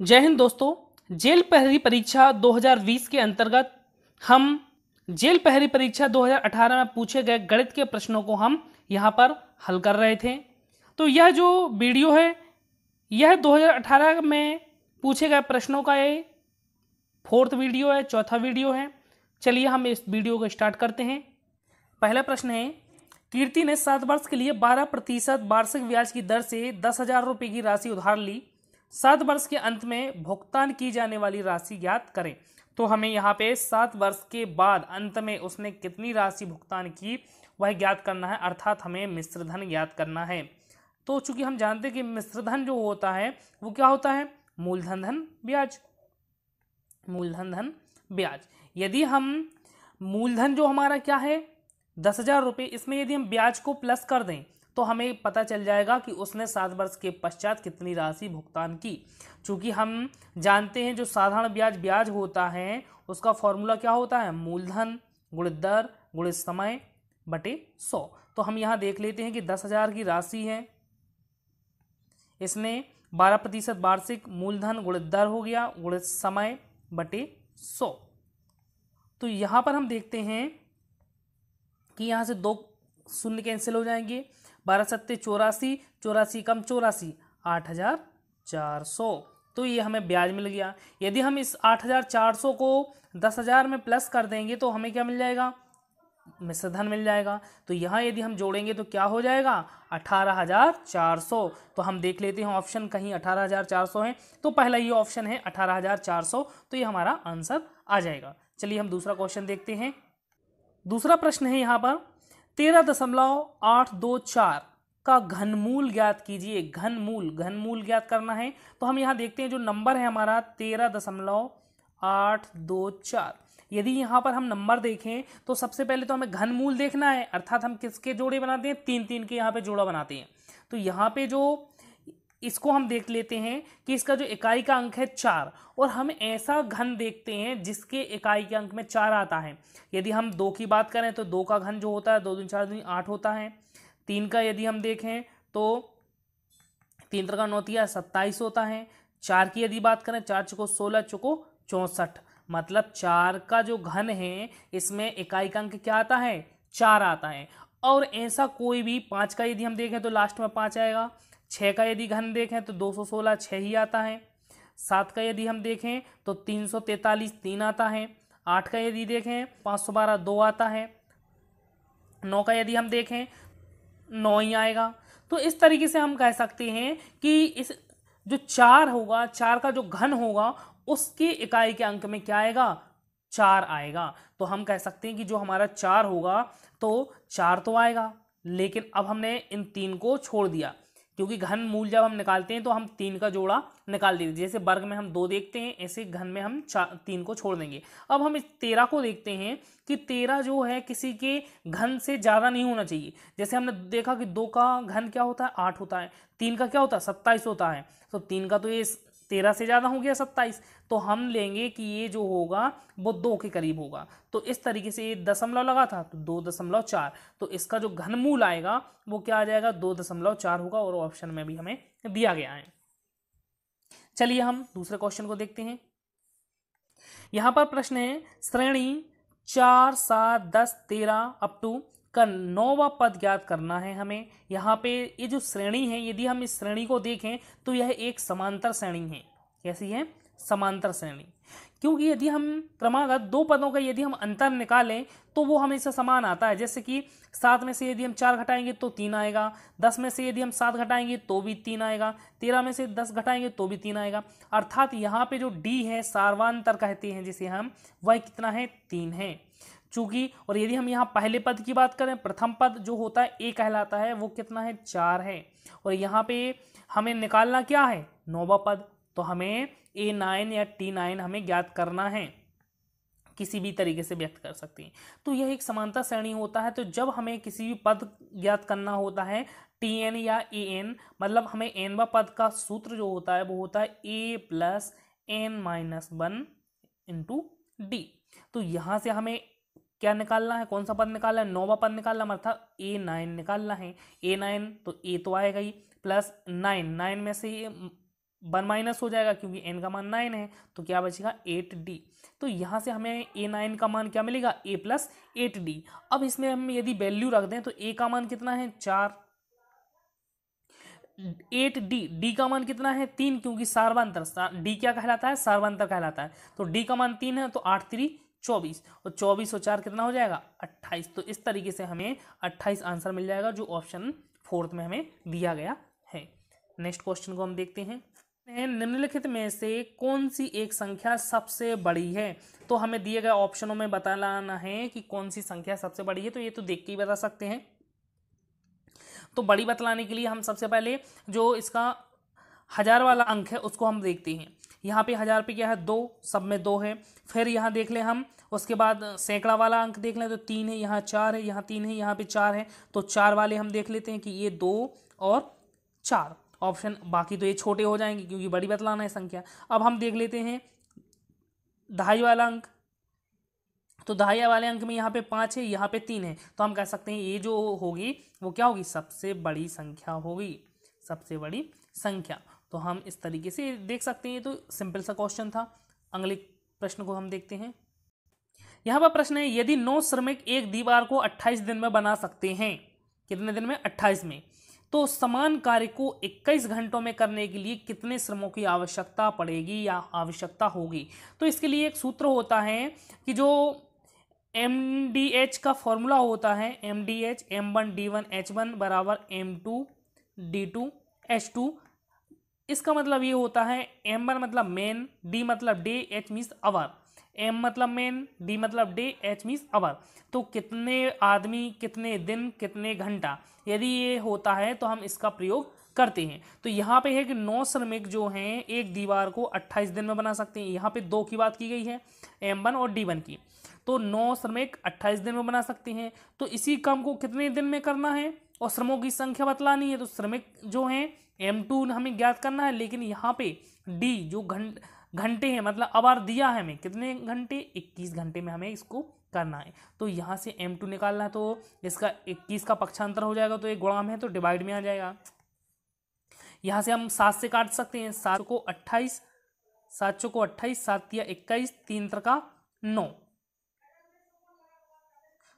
जय हिंद दोस्तों जेल पहरी परीक्षा 2020 के अंतर्गत हम जेल पहरी परीक्षा 2018 में पूछे गए गणित के प्रश्नों को हम यहाँ पर हल कर रहे थे तो यह जो वीडियो है यह 2018 में पूछे गए प्रश्नों का ये फोर्थ वीडियो है चौथा वीडियो है चलिए हम इस वीडियो को स्टार्ट करते हैं पहला प्रश्न है कीर्ति ने सात वर्ष के लिए बारह प्रतिशत वार्षिक ब्याज की दर से दस हजार रुपये की राशि उधार ली सात वर्ष के अंत में भुगतान की जाने वाली राशि ज्ञात करें तो हमें यहाँ पे सात वर्ष के बाद अंत में उसने कितनी राशि भुगतान की वह ज्ञात करना है अर्थात हमें मिश्रधन ज्ञात करना है तो चूंकि हम जानते हैं कि मिश्रधन जो होता है वो क्या होता है मूलधन धन ब्याज मूलधन धन ब्याज यदि हम मूलधन जो हमारा क्या है दस हज़ार रुपये इसमें यदि हम ब्याज को प्लस कर दें तो हमें पता चल जाएगा कि उसने सात वर्ष के पश्चात कितनी राशि भुगतान की चूँकि हम जानते हैं जो साधारण ब्याज ब्याज होता है उसका फॉर्मूला क्या होता है मूलधन गुण दर गुण समय बटे सौ तो हम यहाँ देख लेते हैं कि दस हज़ार की राशि है इसमें बारह प्रतिशत वार्षिक मूलधन गुण दर हो गया गुण समय बटे सौ तो यहाँ पर हम देखते हैं कि यहाँ से दो शून्य कैंसिल हो जाएंगे बारह सत्ते चौरासी चौरासी कम चौरासी आठ हज़ार चार सौ तो ये हमें ब्याज मिल गया यदि हम इस आठ हज़ार चार सौ को दस हज़ार में प्लस कर देंगे तो हमें क्या मिल जाएगा मिश्रधन मिल जाएगा तो यहाँ यदि हम जोड़ेंगे तो क्या हो जाएगा अठारह हज़ार चार सौ तो हम देख लेते हैं ऑप्शन कहीं अठारह हज़ार चार सौ है तो पहला ये ऑप्शन है अठारह हज़ार चार सौ तो ये हमारा आंसर आ जाएगा चलिए हम दूसरा क्वेश्चन देखते हैं दूसरा प्रश्न है यहाँ पर तेरह दशमलव आठ दो चार का घनमूल ज्ञात कीजिए घनमूल घनमूल ज्ञात करना है तो हम यहाँ देखते हैं जो नंबर है हमारा तेरह दशमलव आठ दो चार यदि यहाँ पर हम नंबर देखें तो सबसे पहले तो हमें घनमूल देखना है अर्थात हम किसके जोड़े बनाते हैं तीन तीन के यहाँ पे जोड़ा बनाते हैं तो यहाँ पे जो इसको हम देख लेते हैं कि इसका जो इकाई का अंक है चार और हम ऐसा घन देखते हैं जिसके इकाई के अंक में चार आता है यदि हम दो की बात करें तो दो का घन जो होता है दो दिन चार दिन आठ होता है तीन का यदि हम देखें तो तीन तरह का नौतिया सत्ताईस होता है चार की यदि बात करें चार चुको सोलह चुको चौंसठ मतलब चार का जो घन है इसमें इकाई का अंक क्या आता है चार आता है और ऐसा कोई भी पाँच का यदि हम देखें तो लास्ट में पाँच आएगा छः का यदि घन देखें तो दो सौ सोलह छः ही आता है सात का यदि हम देखें तो तीन सौ तैंतालीस तीन आता है आठ का यदि देखें पाँच सौ बारह दो आता है नौ का यदि हम देखें नौ ही आएगा तो इस तरीके से हम कह सकते हैं कि इस जो चार होगा चार का जो घन होगा उसकी इकाई के अंक में क्या आएगा चार आएगा तो हम कह सकते हैं कि जो हमारा चार होगा तो चार तो आएगा लेकिन अब हमने इन तीन को छोड़ दिया क्योंकि घन मूल जब हम निकालते हैं तो हम तीन का जोड़ा निकाल देंगे जैसे वर्ग में हम दो देखते हैं ऐसे घन में हम चार तीन को छोड़ देंगे अब हम इस तेरह को देखते हैं कि तेरह जो है किसी के घन से ज़्यादा नहीं होना चाहिए जैसे हमने देखा कि दो का घन क्या होता है आठ होता है तीन का क्या होता है सत्ताईस होता है तो तीन का तो ये तेरह से ज़्यादा हो गया सत्ताईस तो हम लेंगे कि ये जो होगा वो दो के करीब होगा तो इस तरीके से ये दशमलव लगा था तो दो दशमलव चार तो इसका जो घनमूल आएगा वो क्या आ जाएगा दो दशमलव चार होगा और ऑप्शन में भी हमें दिया गया है चलिए हम दूसरे क्वेश्चन को देखते हैं यहाँ पर प्रश्न है श्रेणी चार सात दस तेरह अप टू का नौवा पद ज्ञात करना है हमें यहाँ पे ये जो श्रेणी है यदि हम इस श्रेणी को देखें तो यह एक समांतर श्रेणी है कैसी है समांतर श्रेणी क्योंकि यदि हम क्रमागत दो पदों का यदि हम अंतर निकालें तो वो हमेशा समान आता है जैसे कि सात में से यदि हम चार घटाएंगे तो तीन आएगा दस में से यदि हम सात घटाएंगे तो भी तीन आएगा तेरह में से दस घटाएंगे तो भी तीन आएगा अर्थात यहाँ पे जो डी है सार्वांतर कहते हैं जिसे हम वह कितना है तीन है चूंकि और यदि हम यहाँ पहले पद की बात करें प्रथम पद जो होता है ए कहलाता है वो कितना है चार है और यहाँ पे हमें निकालना क्या है नौवा पद तो हमें ए नाइन या टी नाइन हमें ज्ञात करना है किसी भी तरीके से व्यक्त कर सकते हैं तो यह एक समानता श्रेणी होता है तो जब हमें किसी भी पद ज्ञात करना होता है टी एन या ए एन मतलब हमें एनवा पद का सूत्र जो होता है वो होता है A plus N minus one into D तो यहाँ से हमें क्या निकालना है कौन सा पद निकालना है नौवा पद निकालना मतलब ए नाइन निकालना है ए नाइन तो ए तो आएगा ही प्लस नाइन नाइन में से ये वन माइनस हो जाएगा क्योंकि एन का मान नाइन है तो क्या बचेगा एट डी तो यहाँ से हमें ए नाइन का मान क्या मिलेगा ए प्लस एट डी अब इसमें हम यदि वैल्यू रख दें तो ए का मान कितना है चार एट डी डी का मान कितना है तीन क्योंकि सार्वांतर डी क्या कहलाता है सार्वांतर कहलाता है तो डी का मान तीन है तो आठ थ्री चौबीस और चौबीस और चार कितना हो जाएगा अट्ठाईस तो इस तरीके से हमें अट्ठाईस आंसर मिल जाएगा जो ऑप्शन फोर्थ में हमें दिया गया है नेक्स्ट क्वेश्चन को हम देखते हैं निम्नलिखित में से कौन सी एक संख्या सबसे बड़ी है तो हमें दिए गए ऑप्शनों में लाना है कि कौन सी संख्या सबसे बड़ी है तो ये तो देख के ही बता सकते हैं तो बड़ी बतलाने के लिए हम सबसे पहले जो इसका हजार वाला अंक है उसको हम देखते हैं यहाँ पे हज़ार पे क्या है दो सब में दो है फिर यहाँ देख लें हम उसके बाद सैकड़ा वाला अंक देख लें तो तीन है यहाँ चार है यहाँ तीन है यहाँ पे चार है तो चार वाले हम देख लेते हैं कि ये दो और चार ऑप्शन बाकी तो ये छोटे हो जाएंगे क्योंकि बड़ी बतलाना है संख्या अब हम देख लेते हैं दहाई वाला अंक तो दहाई वाले अंक में यहाँ पे पाँच है यहाँ पे तीन है तो हम कह सकते हैं ये जो होगी वो क्या होगी सबसे बड़ी संख्या होगी सबसे बड़ी संख्या तो हम इस तरीके से देख सकते हैं तो सिंपल सा क्वेश्चन था अगले प्रश्न को हम देखते हैं यहाँ पर प्रश्न है यदि नौ श्रमिक एक दीवार को 28 दिन में बना सकते हैं कितने दिन में 28 में तो समान कार्य को 21 घंटों में करने के लिए कितने श्रमों की आवश्यकता पड़ेगी या आवश्यकता होगी तो इसके लिए एक सूत्र होता है कि जो एम डी एच का फॉर्मूला होता है M D H M one D one H one बराबर M two D two H two इसका मतलब ये होता है एम वन मतलब मेन डी मतलब day H means hour M मतलब मेन डी मतलब डे एच मीन्स अवर तो कितने आदमी कितने दिन कितने घंटा यदि ये होता है तो हम इसका प्रयोग करते हैं तो यहाँ पे है कि नौ श्रमिक जो हैं एक दीवार को 28 दिन में बना सकते हैं यहाँ पे दो की बात की गई है एम वन और डी वन की तो नौ श्रमिक 28 दिन में बना सकते हैं तो इसी काम को कितने दिन में करना है और श्रमों की संख्या बतलानी है तो श्रमिक जो हैं एम टू हमें ज्ञात करना है लेकिन यहाँ पे डी जो घंट घंटे हैं मतलब अवर दिया है हमें कितने घंटे इक्कीस घंटे में हमें इसको करना है तो यहाँ से एम टू निकालना है तो इसका इक्कीस का पक्षांतर हो जाएगा तो एक गुणाम है तो डिवाइड में आ जाएगा यहाँ से हम सात से काट सकते हैं सात को अट्ठाईस सात सौ को अट्ठाईस सात या इक्कीस तीन का नौ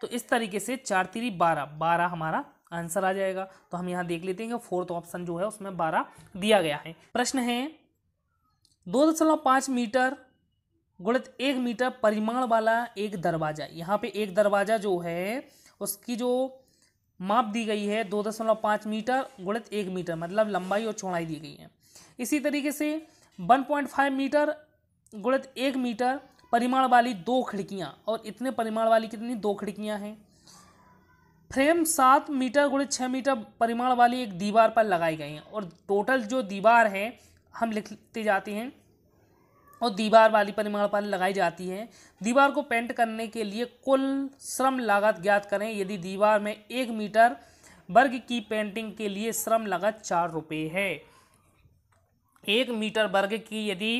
तो इस तरीके से चार तीरी बारह बारह हमारा आंसर आ जाएगा तो हम यहाँ देख लेते हैं कि फोर्थ ऑप्शन जो है उसमें बारह दिया गया है प्रश्न है दो दशमलव पाँच मीटर गुणित एक मीटर परिमाण वाला एक दरवाज़ा यहाँ पे एक दरवाज़ा जो है उसकी जो माप दी गई है दो दशमलव पाँच मीटर गुणित एक मीटर मतलब लंबाई और चौड़ाई दी गई है इसी तरीके से वन पॉइंट फाइव मीटर गुणित एक मीटर परिमाण वाली दो खिड़कियाँ और इतने परिमाण वाली कितनी दो खिड़कियाँ हैं फ्रेम सात मीटर गुड़े छः मीटर परिमाण वाली एक दीवार पर लगाई गई हैं और टोटल जो दीवार है हम लिखते जाते हैं और दीवार वाली परिमाण पर लगाई जाती है दीवार को पेंट करने के लिए कुल श्रम लागत ज्ञात करें यदि दीवार में एक मीटर वर्ग की पेंटिंग के लिए श्रम लागत चार रुपये है एक मीटर वर्ग की यदि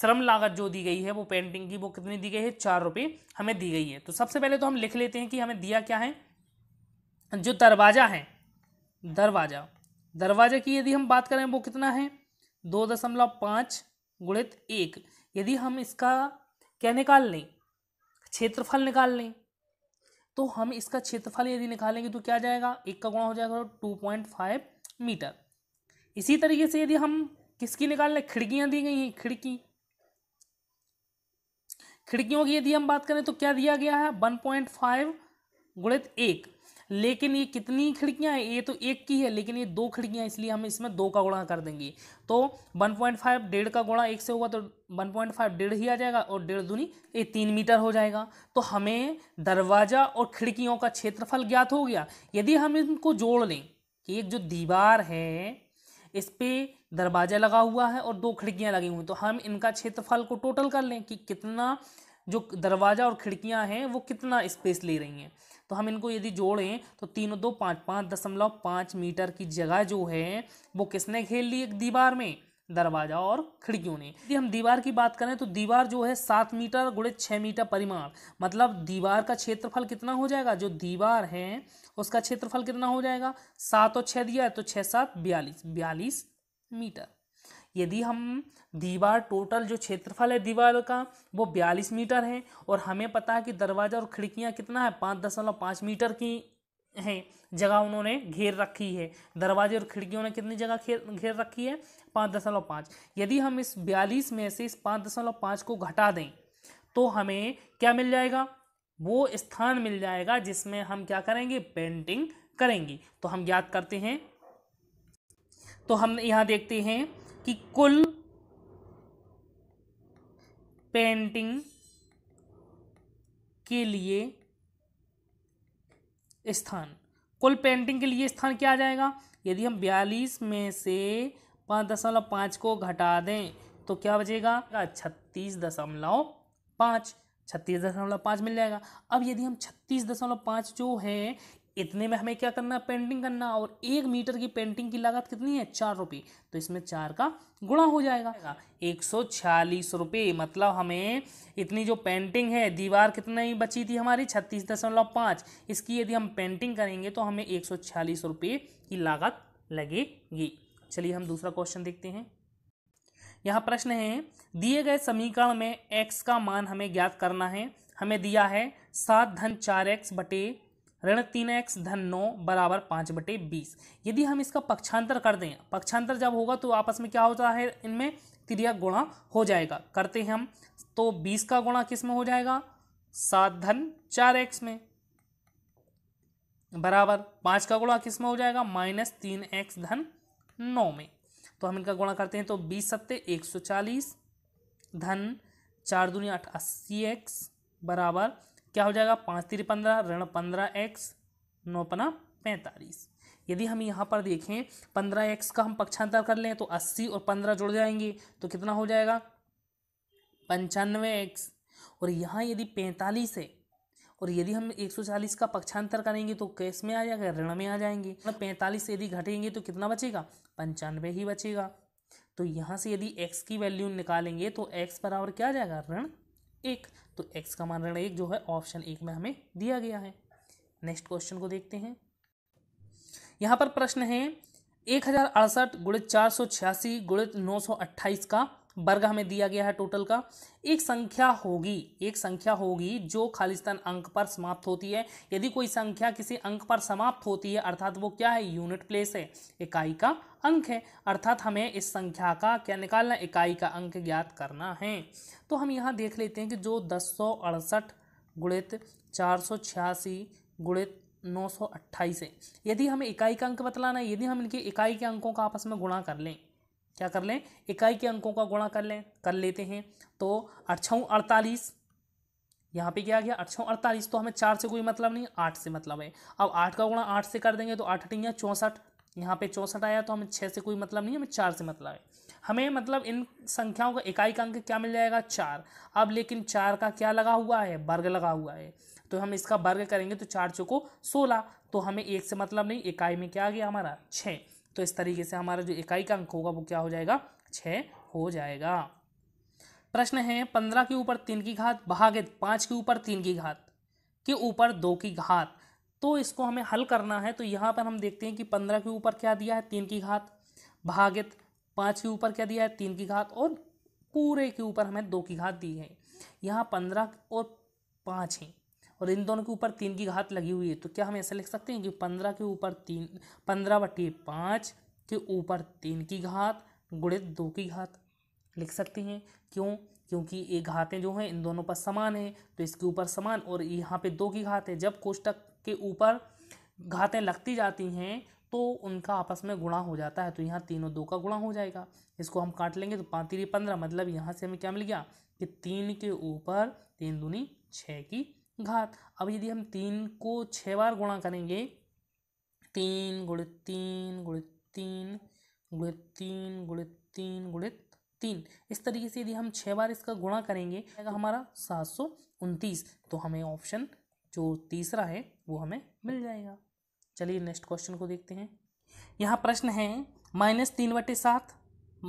श्रम लागत जो दी गई है वो पेंटिंग की वो कितनी दी गई है चार रुपये हमें दी गई है तो सबसे पहले तो हम लिख लेते हैं कि हमें दिया क्या है जो दरवाज़ा है दरवाज़ा दरवाज़े की यदि हम बात करें वो कितना है दो दशमलव पाँच गुणित एक यदि हम इसका क्या निकाल लें क्षेत्रफल निकाल लें तो हम इसका क्षेत्रफल यदि निकालेंगे तो क्या जाएगा एक का गुणा हो जाएगा टू पॉइंट फाइव मीटर इसी तरीके से यदि हम किसकी निकाल लें खिड़कियाँ दी गई हैं खिड़की खिड़कियों की यदि हम बात करें तो क्या दिया गया है वन पॉइंट फाइव गुणित एक लेकिन ये कितनी खिड़कियां हैं ये तो एक की है लेकिन ये दो खिड़कियां इसलिए हम इसमें दो का गुणा कर देंगे तो वन पॉइंट फाइव डेढ़ का गुणा एक से होगा तो वन पॉइंट फाइव डेढ़ ही आ जाएगा और डेढ़ दूनी ये तीन मीटर हो जाएगा तो हमें दरवाज़ा और खिड़कियों का क्षेत्रफल ज्ञात हो गया यदि हम इनको जोड़ लें कि एक जो दीवार है इस पर दरवाज़ा लगा हुआ है और दो खिड़कियाँ लगी हुई तो हम इनका क्षेत्रफल को टोटल कर लें कि कितना जो दरवाज़ा और खिड़कियाँ हैं वो कितना स्पेस ले रही हैं तो हम इनको यदि जोड़ें तो तीनों दो पाँच पाँच दशमलव पाँच मीटर की जगह जो है वो किसने खेल ली एक दीवार में दरवाजा और खिड़कियों ने यदि हम दीवार की बात करें तो दीवार जो है सात मीटर गुड़े छः मीटर परिमाण मतलब दीवार का क्षेत्रफल कितना हो जाएगा जो दीवार है उसका क्षेत्रफल कितना हो जाएगा सात और छः दिया है तो छः सात बयालीस बयालीस मीटर यदि हम दीवार टोटल जो क्षेत्रफल है दीवार का वो बयालीस मीटर है और हमें पता है कि दरवाज़ा और खिड़कियाँ कितना है पाँच दशमलव पाँच मीटर की हैं जगह उन्होंने घेर रखी है दरवाजे और खिड़कियों ने कितनी जगह घेर घेर रखी है पाँच दशमलव पाँच यदि हम इस बयालीस में से इस पाँच दशमलव पाँच को घटा दें तो हमें क्या मिल जाएगा वो स्थान मिल जाएगा जिसमें हम क्या करेंगे पेंटिंग करेंगे तो हम याद करते हैं तो हम यहाँ देखते हैं कि कुल पेंटिंग के लिए स्थान कुल पेंटिंग के लिए स्थान क्या आ जाएगा यदि हम बयालीस में से पाँच दशमलव पाँच को घटा दें तो क्या बचेगा छत्तीस दशमलव पाँच छत्तीस दशमलव पाँच मिल जाएगा अब यदि हम छत्तीस दशमलव पाँच जो है इतने में हमें क्या करना है पेंटिंग करना और एक मीटर की पेंटिंग की लागत कितनी है चार रुपये तो इसमें चार का गुणा हो जाएगा एक सौ छियालीस रुपये मतलब हमें इतनी जो पेंटिंग है दीवार कितनी बची थी हमारी छत्तीस दशमलव पाँच इसकी यदि हम पेंटिंग करेंगे तो हमें एक सौ छियालीस रुपये की लागत लगेगी चलिए हम दूसरा क्वेश्चन देखते हैं यहाँ प्रश्न है दिए गए समीकरण में एक्स का मान हमें ज्ञात करना है हमें दिया है सात धन चार एक्स बटे ऋण तीन एक्स धन नौ बराबर पाँच बटे बीस यदि हम इसका पक्षांतर कर दें पक्षांतर जब होगा तो आपस में क्या होता है इनमें क्रिया गुणा हो जाएगा करते हैं हम तो बीस का गुणा किस में हो जाएगा सात धन चार एक्स में बराबर पाँच का गुणा किस में हो जाएगा माइनस तीन एक्स धन नौ में तो हम इनका गुणा करते हैं तो बीस सत्य एक सौ चालीस धन चार दुनिया आठ अस्सी एक्स बराबर क्या हो जाएगा पाँच तिर पंद्रह ऋण पंद्रह एक्स नौ पना पैंतालीस यदि हम यहाँ पर देखें पंद्रह एक्स का हम पक्षांतर कर लें तो अस्सी और पंद्रह जुड़ जाएंगे तो कितना हो जाएगा पंचानवे एक्स और यहाँ यदि पैंतालीस है और यदि हम एक सौ चालीस का पक्षांतर करेंगे तो कैश में आ जाएगा ऋण में आ जाएंगे मतलब पैंतालीस यदि घटेंगे तो कितना बचेगा पंचानवे ही बचेगा तो यहाँ से यदि x की वैल्यू निकालेंगे तो x बराबर क्या आ जाएगा ऋण एक तो एक्स का मान ऋण एक जो है ऑप्शन एक में हमें दिया गया है नेक्स्ट क्वेश्चन को देखते हैं यहाँ पर प्रश्न है एक हज़ार अड़सठ गुणित चार सौ छियासी गुणित नौ सौ अट्ठाईस का वर्ग हमें दिया गया है टोटल का एक संख्या होगी एक संख्या होगी जो खालिस्तान अंक पर समाप्त होती है यदि कोई संख्या किसी अंक पर समाप्त होती है अर्थात वो क्या है यूनिट प्लेस है इकाई का अंक है अर्थात हमें इस संख्या का क्या निकालना इकाई का अंक ज्ञात करना है तो हम यहाँ देख लेते हैं कि जो दस सौ अड़सठ गुणित चार सौ छियासी गुणित नौ सौ अट्ठाईस है यदि हमें इकाई का अंक बतलाना है यदि हम इनके इकाई के अंकों का आपस में गुणा कर लें क्या कर लें इकाई के अंकों का गुणा कर लें कर लेते हैं तो अठों अड़तालीस यहाँ पे क्या आ गया अठ अड़तालीस तो हमें चार से कोई मतलब नहीं आठ से मतलब है अब आठ का गुणा आठ से कर देंगे तो आठ अठियाँ चौंसठ यहाँ पे चौंसठ आया तो हमें छः से कोई मतलब नहीं हमें चार से मतलब है हमें मतलब इन संख्याओं का इकाई का अंक क्या मिल जाएगा चार अब लेकिन चार का क्या लगा हुआ है वर्ग लगा हुआ है तो हम इसका वर्ग करेंगे तो चार चौको सोलह तो हमें एक से मतलब नहीं इकाई में क्या आ गया हमारा छः तो इस तरीके से हमारा जो इकाई का अंक होगा वो क्या हो जाएगा छः हो जाएगा प्रश्न है पंद्रह के ऊपर तीन की घात भागित पाँच के ऊपर तीन की घात के ऊपर दो की घात तो इसको हमें हल करना है तो यहाँ पर हम देखते हैं कि पंद्रह के ऊपर क्या दिया है तीन की घात भागित पाँच के ऊपर क्या दिया है तीन की घात और पूरे के ऊपर हमें दो की घात दी है यहाँ पंद्रह और पाँच हैं और इन दोनों के ऊपर तीन की घात लगी हुई है तो क्या हम ऐसा लिख सकते हैं कि पंद्रह के ऊपर तीन पंद्रह बटे पाँच के ऊपर तीन की घात गुणित दो की घात लिख सकते हैं क्यों क्योंकि ये घातें जो हैं इन दोनों पर समान है तो इसके ऊपर समान और यहाँ पे दो की घात है जब कोष्टक के ऊपर घातें लगती जाती हैं तो उनका आपस में गुणा हो जाता है तो यहाँ तीनों दो का गुणा हो जाएगा इसको हम काट लेंगे तो पाँच तीन पंद्रह मतलब यहाँ से हमें क्या मिल गया कि तीन के ऊपर तीन दूनी छः की घात अब यदि हम तीन को छः बार गुणा करेंगे तीन गुणित तीन गुणित तीन गुणित तीन गुणित तीन गुणित तीन इस तरीके से यदि हम छः बार इसका गुणा करेंगे हमारा सात सौ उनतीस तो हमें ऑप्शन जो तीसरा है वो हमें मिल जाएगा चलिए नेक्स्ट क्वेश्चन को देखते हैं यहाँ प्रश्न है माइनस तीन बटे सात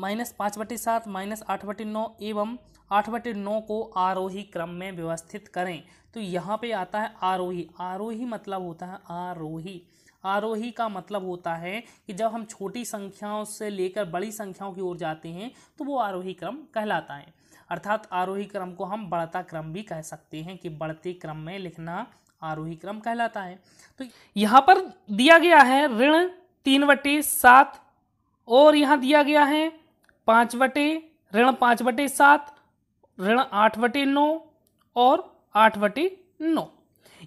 माइनस पाँच बटे सात माइनस आठ बटे नौ एवं आठ बटे नौ को आरोही क्रम में व्यवस्थित करें तो यहाँ पे आता है आरोही आरोही मतलब होता है आरोही आरोही का मतलब होता है कि जब हम छोटी संख्याओं से लेकर बड़ी संख्याओं की ओर जाते हैं तो वो आरोही क्रम कहलाता है अर्थात आरोही क्रम को हम बढ़ता क्रम भी कह सकते हैं कि बढ़ते क्रम में लिखना आरोही क्रम कहलाता है तो यहाँ पर दिया गया है ऋण तीन बटे सात और यहाँ दिया गया है पाँच बटे ऋण पाँच बटे सात ऋण आठ बटे नौ और आठ बटे नौ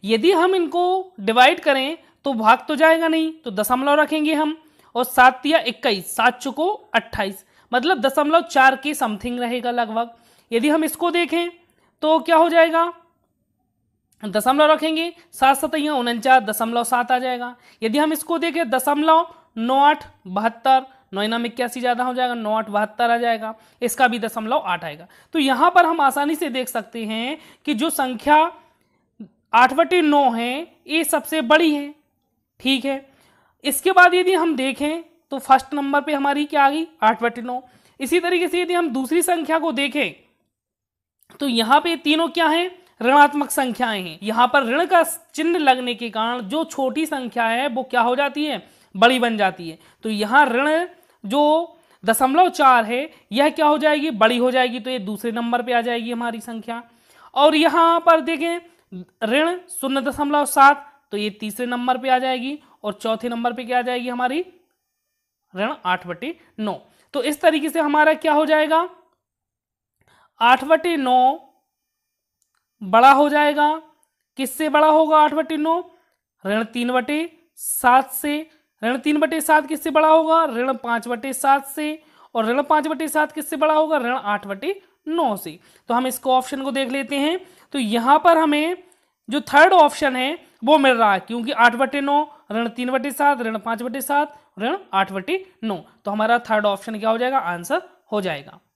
यदि हम इनको डिवाइड करें तो भाग तो जाएगा नहीं तो दशमलव रखेंगे हम और सात या इक्कीस सात चुको अट्ठाईस मतलब दशमलव चार के समथिंग रहेगा लगभग यदि हम इसको देखें तो क्या हो जाएगा दशमलव रखेंगे सात सतैया उनचास दशमलव सात आ जाएगा यदि हम इसको देखें दशमलव नौ आठ बहत्तर नौ में इक्यासी ज़्यादा हो जाएगा नौ आठ बहत्तर आ जाएगा इसका भी दशमलव आठ आएगा तो यहाँ पर हम आसानी से देख सकते हैं कि जो संख्या आठ बटे नौ है ये सबसे बड़ी है ठीक है इसके बाद यदि हम देखें तो फर्स्ट नंबर पे हमारी क्या आ गई आठ बटे नौ इसी तरीके से यदि हम दूसरी संख्या को देखें तो यहाँ पे तीनों क्या हैं ऋणात्मक संख्याएं हैं यहाँ पर ऋण का चिन्ह लगने के कारण जो छोटी संख्या है वो क्या हो जाती है बड़ी बन जाती है तो यहाँ ऋण जो दशमलव चार है यह क्या हो जाएगी बड़ी हो जाएगी तो ये दूसरे नंबर पे आ जाएगी हमारी संख्या और यहाँ पर देखें ऋण शून्य दशमलव सात तो ये तीसरे नंबर पे आ जाएगी और चौथे नंबर पे क्या आ जाएगी हमारी ऋण आठ बटे नौ तो इस तरीके से हमारा क्या हो जाएगा आठ बटे नौ बड़ा हो जाएगा किससे बड़ा होगा आठ बटे नौ ऋण तीन बटे सात से ऋण तीन बटे सात किससे बड़ा होगा ऋण पांच बटे सात से और ऋण पाँच बटे सात किससे बड़ा होगा ऋण आठ बटे नौ से तो हम इसको ऑप्शन को देख लेते हैं तो यहाँ पर हमें जो थर्ड ऑप्शन है वो मिल रहा है क्योंकि आठ बटे नौ ऋण तीन बटे सात ऋण पाँच बटे सात ऋण आठ बटे नौ तो हमारा थर्ड ऑप्शन क्या हो जाएगा आंसर हो जाएगा